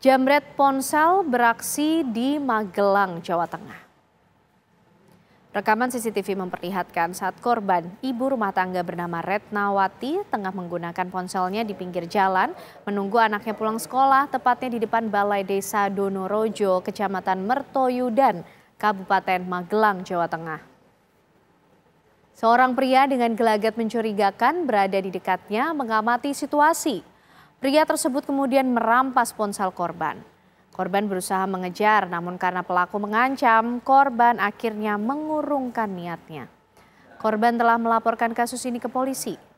Jamret ponsel beraksi di Magelang, Jawa Tengah. Rekaman CCTV memperlihatkan saat korban, ibu rumah tangga bernama Retnawati tengah menggunakan ponselnya di pinggir jalan menunggu anaknya pulang sekolah tepatnya di depan Balai Desa Donorojo, Kecamatan Mertoyudan, Kabupaten Magelang, Jawa Tengah. Seorang pria dengan gelagat mencurigakan berada di dekatnya mengamati situasi. Pria tersebut kemudian merampas ponsel korban. Korban berusaha mengejar, namun karena pelaku mengancam, korban akhirnya mengurungkan niatnya. Korban telah melaporkan kasus ini ke polisi.